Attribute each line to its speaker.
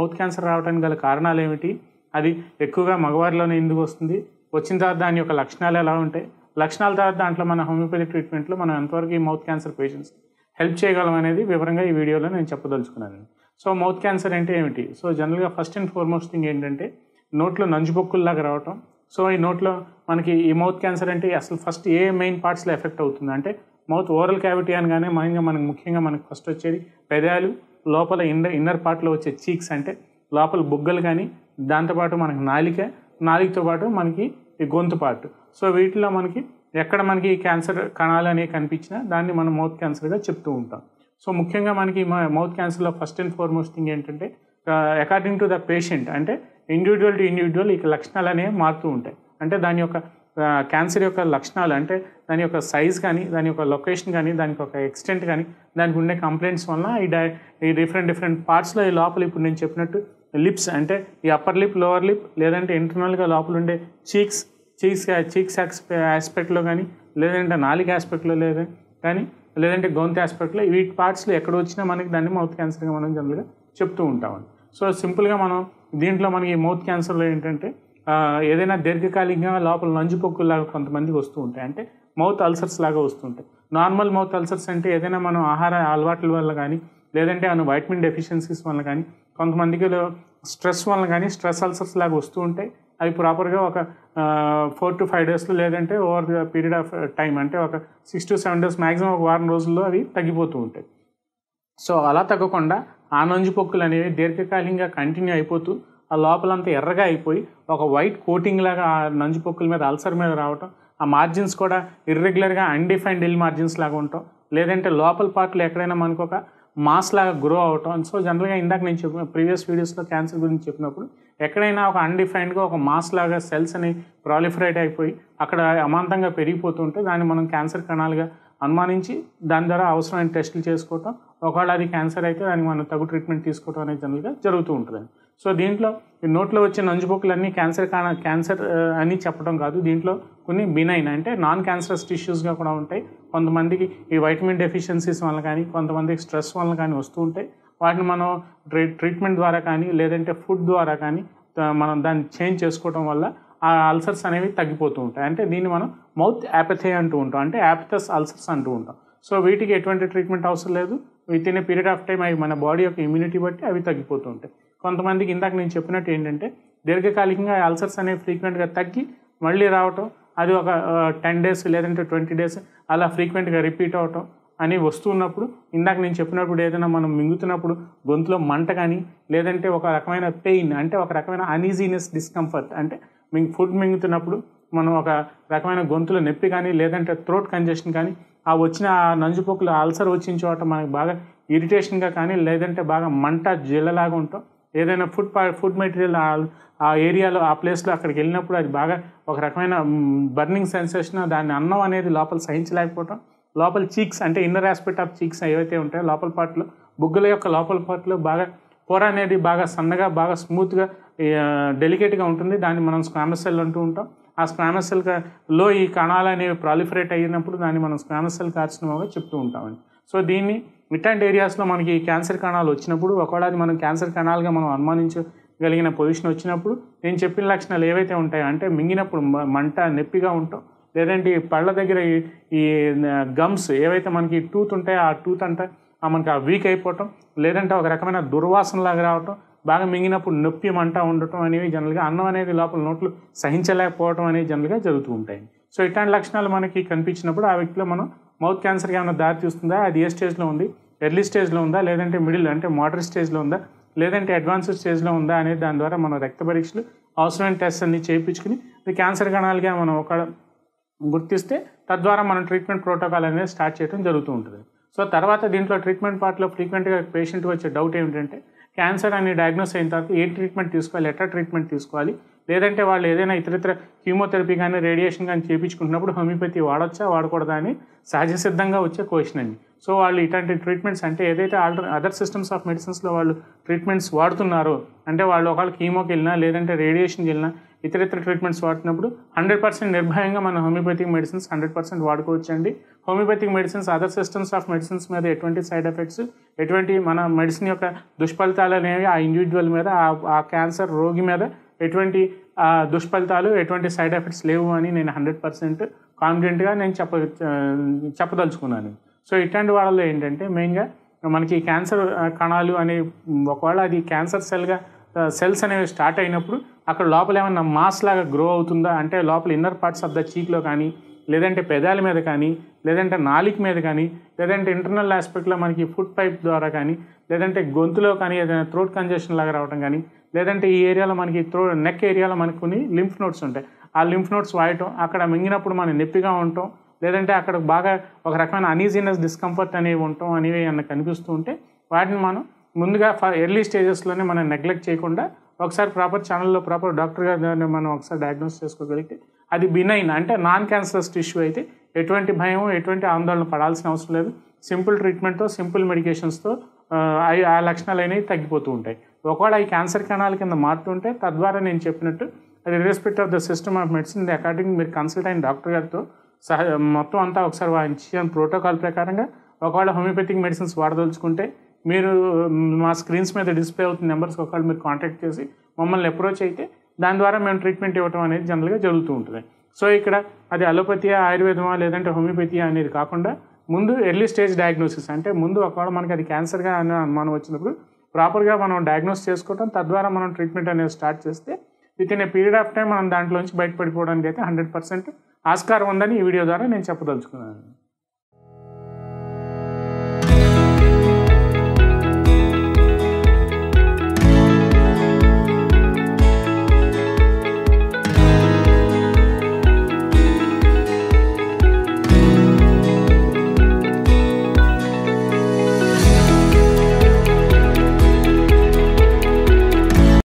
Speaker 1: mouth cancer రావడానికి గల కారణాలు ఏమిటి అది ఎక్కువగా మగవారిలోనే ఎందుకు వస్తుంది వచ్చిన తర్వాత దాని యొక్క లక్షణాలు ఎలా ఉంటాయి లక్షణాల తర్వాత దాంట్లో మన హోమియోపతి ట్రీట్మెంట్లో మనం ఎంతవరకు ఈ మౌత్ క్యాన్సర్ పేషెంట్స్ హెల్ప్ చేయగలం అనేది వివరంగా ఈ వీడియోలో నేను చెప్పదలుచుకున్నాను సో మౌత్ క్యాన్సర్ అంటే ఏమిటి సో జనరల్గా ఫస్ట్ అండ్ ఫార్మోస్ట్ థింగ్ ఏంటంటే నోట్లో నంజుబొక్కుల్లాగా రావటం సో ఈ నోట్లో మనకి ఈ మౌత్ క్యాన్సర్ అంటే అసలు ఫస్ట్ ఏ మెయిన్ పార్ట్స్లో ఎఫెక్ట్ అవుతుంది అంటే మౌత్ ఓరల్ క్యావిటీ అనగానే మనకి మనకు ముఖ్యంగా మనకు ఫస్ట్ వచ్చేది పెదాలు లోపల ఇన్నర్ ఇన్నర్ పార్ట్లో వచ్చే చీక్స్ అంటే లోపల బుగ్గలు కానీ దాంతోపాటు మనకి నాలిక నాలికతో పాటు మనకి గొంతు పార్ట్ సో వీటిలో మనకి ఎక్కడ మనకి క్యాన్సర్ కణాలు అనేవి కనిపించినా దాన్ని మనం మౌత్ క్యాన్సర్గా చెప్తూ ఉంటాం సో ముఖ్యంగా మనకి మౌత్ క్యాన్సర్లో ఫస్ట్ అండ్ ఫార్మోస్ట్ థింగ్ ఏంటంటే అకార్డింగ్ టు ద పేషెంట్ అంటే ఇండివిజువల్ టు ఇండివిజువల్ ఇక లక్షణాలు అనేవి మారుతూ ఉంటాయి అంటే దాని యొక్క క్యాన్సర్ యొక్క లక్షణాలు అంటే దాని యొక్క సైజ్ కానీ దాని యొక్క లొకేషన్ కానీ దానికి ఒక ఎక్స్టెంట్ కానీ దానికి ఉండే కంప్లైంట్స్ వల్ల ఈ డై ఈ డిఫరెంట్ డిఫరెంట్ పార్ట్స్లో ఈ లోపల ఇప్పుడు నేను చెప్పినట్టు లిప్స్ అంటే ఈ అప్పర్ లిప్ లోవర్ లిప్ లేదంటే ఇంటర్నల్గా లోపల ఉండే చీక్స్ చీక్స్ చీక్స్ ఆస్పెక్ట్లో కానీ లేదంటే నాలిక ఆస్పెక్ట్లో లేదా కానీ లేదంటే గొంతు ఆస్పెక్ట్లో వీటి పార్ట్స్లో ఎక్కడ వచ్చినా మనకి దాన్ని మౌత్ క్యాన్సర్గా మనం జనరల్గా చెప్తూ ఉంటామండి సో సింపుల్గా మనం దీంట్లో మనకి మౌత్ క్యాన్సర్లో ఏంటంటే ఏదైనా దీర్ఘకాలికంగా లోపల పొక్కులాగా కొంతమందికి వస్తూ ఉంటాయి అంటే మౌత్ అల్సర్స్ లాగా వస్తుంటాయి నార్మల్ మౌత్ అల్సర్స్ అంటే ఏదైనా మనం ఆహార అలవాట్ల వల్ల కానీ లేదంటే మనం వైటమిన్ డెఫిషియన్సీస్ వల్ల కానీ కొంతమందికి స్ట్రెస్ వల్ల కానీ స్ట్రెస్ అల్సర్స్ లాగా వస్తూ ఉంటాయి అవి ప్రాపర్గా ఒక ఫోర్ టు ఫైవ్ డేస్లో లేదంటే ఓవర్ పీరియడ్ ఆఫ్ టైం అంటే ఒక six to seven days maximum ఒక వారం రోజుల్లో అవి తగ్గిపోతూ ఉంటాయి సో అలా తగ్గకుండా ఆ నంజుపొక్కులు అనేవి దీర్ఘకాలికంగా కంటిన్యూ అయిపోతూ ఆ లోపలంతా ఎర్రగా అయిపోయి ఒక వైట్ కోటింగ్ లాగా ఆ నంజు పొక్కుల మీద అల్సర్ మీద రావటం ఆ మార్జిన్స్ కూడా ఇర్రెగ్యులర్గా అన్డిఫైన్డ్ ఇల్ మార్జిన్స్ లాగా ఉంటాం లేదంటే లోపల పార్ట్లు ఎక్కడైనా మనకు ఒక మాస్ లాగా గ్రో అవటం సో జనరల్గా ఇందాక నేను చెప్పిన ప్రీవియస్ వీడియోస్లో క్యాన్సర్ గురించి చెప్పినప్పుడు ఎక్కడైనా ఒక అన్డిఫైన్డ్గా ఒక మాస్ లాగా సెల్స్ అని ప్రాలిఫరేట్ అయిపోయి అక్కడ అమాంతంగా పెరిగిపోతుంటే దాన్ని మనం క్యాన్సర్ కణాలుగా అనుమానించి దాని ద్వారా అవసరమైన టెస్టులు చేసుకోవటం ఒకవేళ అది క్యాన్సర్ అయితే దానికి మనం తగు ట్రీట్మెంట్ తీసుకోవటం అనేది జనరల్గా జరుగుతూ ఉంటుంది సో దీంట్లో నోట్లో వచ్చే నంజుబొక్కలన్నీ క్యాన్సర్ కాన క్యాన్సర్ అని చెప్పడం కాదు దీంట్లో కొన్ని బినైన్ అంటే నాన్ క్యాన్సరస్ టిష్యూస్గా కూడా ఉంటాయి కొంతమందికి ఈ వైటమిన్ డెఫిషియన్సీస్ వల్ల కానీ కొంతమందికి స్ట్రెస్ వల్ల కానీ వస్తూ ఉంటాయి వాటిని మనం ట్రీట్మెంట్ ద్వారా కానీ లేదంటే ఫుడ్ ద్వారా కానీ మనం దాన్ని చేంజ్ చేసుకోవడం వల్ల ఆ అల్సర్స్ అనేవి తగ్గిపోతూ ఉంటాయి అంటే దీన్ని మనం మౌత్ యాపథే అంటూ ఉంటాం అంటే యాపథస్ అల్సర్స్ అంటూ ఉంటాం సో వీటికి ఎటువంటి ట్రీట్మెంట్ అవసరం లేదు within a period of time అవి మన బాడీ యొక్క ఇమ్యూనిటీ బట్టి అవి తగ్గిపోతూ ఉంటాయి కొంతమందికి ఇందాక నేను చెప్పినట్టు ఏంటంటే దీర్ఘకాలికంగా అల్సర్స్ అనేవి ఫ్రీక్వెంట్గా తగ్గి మళ్ళీ రావటం అది ఒక టెన్ డేస్ లేదంటే ట్వంటీ డేస్ అలా ఫ్రీక్వెంట్గా రిపీట్ అవటం అని వస్తున్నప్పుడు ఇందాక నేను చెప్పినప్పుడు ఏదైనా మనం మింగుతున్నప్పుడు గొంతులో మంట కానీ లేదంటే ఒక రకమైన పెయిన్ అంటే ఒక రకమైన అనీజీనెస్ డిస్కంఫర్ట్ అంటే మింగ్ ఫుడ్ మింగుతున్నప్పుడు మనం ఒక రకమైన గొంతులో నొప్పి కానీ లేదంటే థ్రోట్ కంజెషన్ కానీ ఆ వచ్చిన ఆ నంజుపోకులు అల్సర్ వచ్చిన చోట మనకు బాగా ఇరిటేషన్గా కానీ లేదంటే బాగా మంట జిల్లలాగా ఉంటాం ఏదైనా ఫుడ్ ఫుడ్ మెటీరియల్ ఆ ఏరియాలో ఆ ప్లేస్లో అక్కడికి వెళ్ళినప్పుడు అది బాగా ఒక రకమైన బర్నింగ్ సెన్సేషన్ దాన్ని అన్నం అనేది లోపల సహించలేకపోవటం లోపల చీక్స్ అంటే ఇన్నర్ ఆస్పెక్ట్ ఆఫ్ చీక్స్ ఏవైతే ఉంటాయో లోపల పార్ట్లో బుగ్గల యొక్క లోపల పార్ట్లో బాగా పొర అనేది బాగా సన్నగా బాగా స్మూత్గా డెలికేట్గా ఉంటుంది దాన్ని మనం స్క్వామస్ సెల్ అంటూ ఉంటాం ఆ స్క్వామస్ సెల్లో ఈ కణాలు అనేవి ప్రాలిఫరేట్ అయినప్పుడు దాన్ని మనం స్క్వామస్ సెల్ చెప్తూ ఉంటామండి సో దీన్ని ఇట్లాంటి ఏరియాస్లో మనకి క్యాన్సర్ కణాలు వచ్చినప్పుడు ఒకవేళ అది మనం క్యాన్సర్ కణాలుగా మనం అనుమానించగలిగిన పొజిషన్ వచ్చినప్పుడు నేను చెప్పిన లక్షణాలు ఏవైతే ఉంటాయో అంటే మింగినప్పుడు మంట నొప్పిగా ఉంటాం లేదంటే ఈ పళ్ళ దగ్గర ఈ గమ్స్ ఏవైతే మనకి టూత్ ఉంటాయో ఆ టూత్ ఆ మనకి ఆ వీక్ అయిపోవటం లేదంటే ఒక రకమైన దుర్వాసన లాగా రావటం బాగా మింగినప్పుడు నొప్పి మంట ఉండటం అనేవి జనరల్గా అన్నం అనేది లోపల నోట్లు సహించలేకపోవటం అనేవి జనరల్గా జరుగుతూ ఉంటాయి సో ఇట్లాంటి లక్షణాలు మనకి కనిపించినప్పుడు ఆ వ్యక్తిలో మనం మౌత్ క్యాన్సర్కి ఏమైనా దారి తీస్తుందా అది ఏ స్టేజ్లో ఉంది ఎర్లీ స్టేజ్లో ఉందా లేదంటే మిడిల్ అంటే మోడరేట్ స్టేజ్లో ఉందా లేదంటే అడ్వాన్స్డ్ స్టేజ్లో ఉందా అనేది దాని ద్వారా మనం రక్త పరీక్షలు అవసరమైన టెస్ట్ అన్ని చేయించుకుని అది క్యాన్సర్ కణాలుగా మనం ఒక గుర్తిస్తే తద్వారా మనం ట్రీట్మెంట్ ప్రోటోకాల్ అనేది స్టార్ట్ చేయడం జరుగుతూ ఉంటుంది సో తర్వాత దీంట్లో ట్రీట్మెంట్ పార్ట్లో ఫ్రీక్వెంట్గా పేషెంట్ వచ్చే డౌట్ ఏమిటంటే క్యాన్సర్ అని డయాగ్నోస్ అయిన తర్వాత ఏ ట్రీట్మెంట్ తీసుకోవాలి ఎట్లా ట్రీట్మెంట్ తీసుకోవాలి లేదంటే వాళ్ళు ఏదైనా ఇతరితర కీమోథెరపీ కానీ రేడియేషన్ కానీ చేయించుకుంటున్నప్పుడు హోమియోపతి వాడొచ్చా వాడకూడదా అని సహజ సిద్ధంగా వచ్చే క్వశ్చన్ అండి సో వాళ్ళు ఇట్లాంటి ట్రీట్మెంట్స్ అంటే ఏదైతే ఆల్టర్ అదర్ సిస్టమ్స్ ఆఫ్ మెడిసిన్స్లో వాళ్ళు ట్రీట్మెంట్స్ వాడుతున్నారో అంటే వాళ్ళు ఒకవేళ కీమోకి వెళ్ళినా లేదంటే రేడియేషన్కి వెళ్ళినా ఇతర ఇతర ట్రీట్మెంట్స్ వాడుతున్నప్పుడు హండ్రెడ్ పర్సెంట్ నిర్భయంగా మన హోమియోపతిక్ మెడిసిన్స్ హండ్రెడ్ పర్సెంట్ వాడుకోవచ్చండి homeopathic medicines other systems of medicines మీద ఎటువంటి సైడ్ ఎఫెక్ట్స్ ఎటువంటి మన మెడిసిన్ యొక్క దుష్ఫలితాలు అనేవి ఆ ఇండివిజువల్ మీద ఆ క్యాన్సర్ రోగి మీద ఎటువంటి దుష్ఫలితాలు ఎటువంటి సైడ్ ఎఫెక్ట్స్ లేవు అని నేను హండ్రెడ్ పర్సెంట్ కాన్ఫిడెంట్గా నేను చెప్ప చెప్పదలుచుకున్నాను సో ఇట్లాంటి వాళ్ళలో ఏంటంటే మెయిన్గా మనకి క్యాన్సర్ కణాలు అనే ఒకవేళ అది క్యాన్సర్ సెల్గా సెల్స్ అనేవి స్టార్ట్ అయినప్పుడు అక్కడ లోపల ఏమన్నా మాస్ లాగా గ్రో అవుతుందా అంటే లోపల ఇన్నర్ పార్ట్స్ ఆఫ్ ద చీక్లో కానీ లేదంటే పెదాల మీద కానీ లేదంటే నాలిక మీద కానీ లేదంటే ఇంటర్నల్ ఆస్పెక్ట్లో మనకి ఫుడ్ పైప్ ద్వారా కానీ లేదంటే గొంతులో కానీ ఏదైనా థ్రోట్ కంజెషన్ లాగా రావడం కానీ లేదంటే ఈ ఏరియాలో మనకి త్రో నెక్ ఏరియాలో మనకు కొన్ని లింఫ్ నోట్స్ ఉంటాయి ఆ లింఫ్ నోట్స్ వాయటం అక్కడ మింగినప్పుడు మనం నొప్పిగా ఉంటాం లేదంటే అక్కడ బాగా ఒక రకమైన అనీజీనెస్ డిస్కంఫర్ట్ అనేవి ఉంటాం అనేవి అన్న కనిపిస్తూ ఉంటే వాటిని మనం ముందుగా ఎర్లీ స్టేజెస్లోనే మనం నెగ్లెక్ట్ చేయకుండా ఒకసారి ప్రాపర్ ఛానల్లో ప్రాపర్ డాక్టర్ గారిని మనం ఒకసారి డయాగ్నోస్ చేసుకోగలిగితే అది బినైన్ అంటే నాన్ క్యాన్సరస్ టిష్యూ అయితే ఎటువంటి భయం ఎటువంటి ఆందోళన పడాల్సిన అవసరం లేదు సింపుల్ ట్రీట్మెంట్తో సింపుల్ మెడికేషన్స్తో ఆ లక్షణాలు అనేవి తగ్గిపోతూ ఉంటాయి ఒకవేళ ఈ క్యాన్సర్ కణాల కింద మారుతుంటే తద్వారా నేను చెప్పినట్టు అది respect of the system of medicine according మీరు కన్సల్ట్ అయిన డాక్టర్ గారితో సహ మొత్తం అంతా ఒకసారి వాయించిన ప్రోటోకాల్ ప్రకారంగా ఒకవేళ హోమియోపతిక్ మెడిసిన్స్ వాడదలుచుకుంటే మీరు మా స్క్రీన్స్ మీద డిస్ప్లే అవుతున్న నెంబర్స్ ఒకవేళ మీరు కాంటాక్ట్ చేసి మమ్మల్ని అప్రోచ్ అయితే దాని ద్వారా మేము ట్రీట్మెంట్ ఇవ్వటం అనేది జనరల్గా జరుగుతూ ఉంటుంది సో ఇక్కడ అది అలోపతియా ఆయుర్వేదమా లేదంటే హోమియోపతియా అనేది కాకుండా ముందు ఎర్లీ స్టేజ్ డయాగ్నోసిస్ అంటే ముందు ఒకవేళ మనకి అది క్యాన్సర్గా అనే అనుమానం వచ్చినప్పుడు ప్రాపర్గా మనం డయాగ్నోస్ చేసుకోవటం తద్వారా మనం ట్రీట్మెంట్ అనేది స్టార్ట్ చేస్తే within a period of time మనం దాంట్లోంచి బయటపడిపోవడానికి అయితే హండ్రెడ్ పర్సెంట్ ఆస్కారం ఉందని ఈ వీడియో ద్వారా నేను చెప్పదలుచుకున్నాను